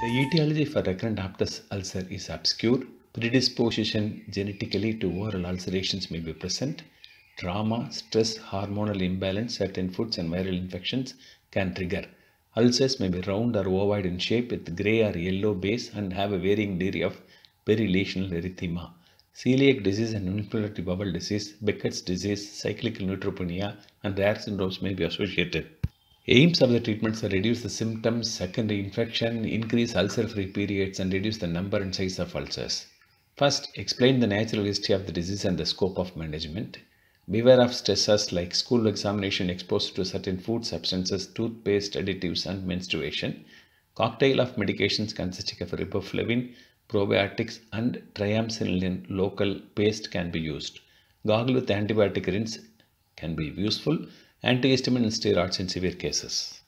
The etiology for recurrent aphthous ulcer is obscure. Predisposition genetically to oral ulcerations may be present. Trauma, stress, hormonal imbalance, certain foods and viral infections can trigger. Ulcers may be round or ovoid in shape with grey or yellow base and have a varying degree of perilational erythema. Celiac disease and inflammatory bowel disease, Beckett's disease, cyclical neutropenia and rare syndromes may be associated. Aims of the treatments are reduce the symptoms, secondary infection, increase ulcer-free periods, and reduce the number and size of ulcers. First, explain the natural history of the disease and the scope of management. Beware of stressors like school examination exposed to certain food substances, toothpaste, additives, and menstruation. Cocktail of medications consisting of riboflavin, probiotics, and triamcinolone local paste can be used. Gargle with antibiotic rinse can be useful antihistamine and steroids in severe cases.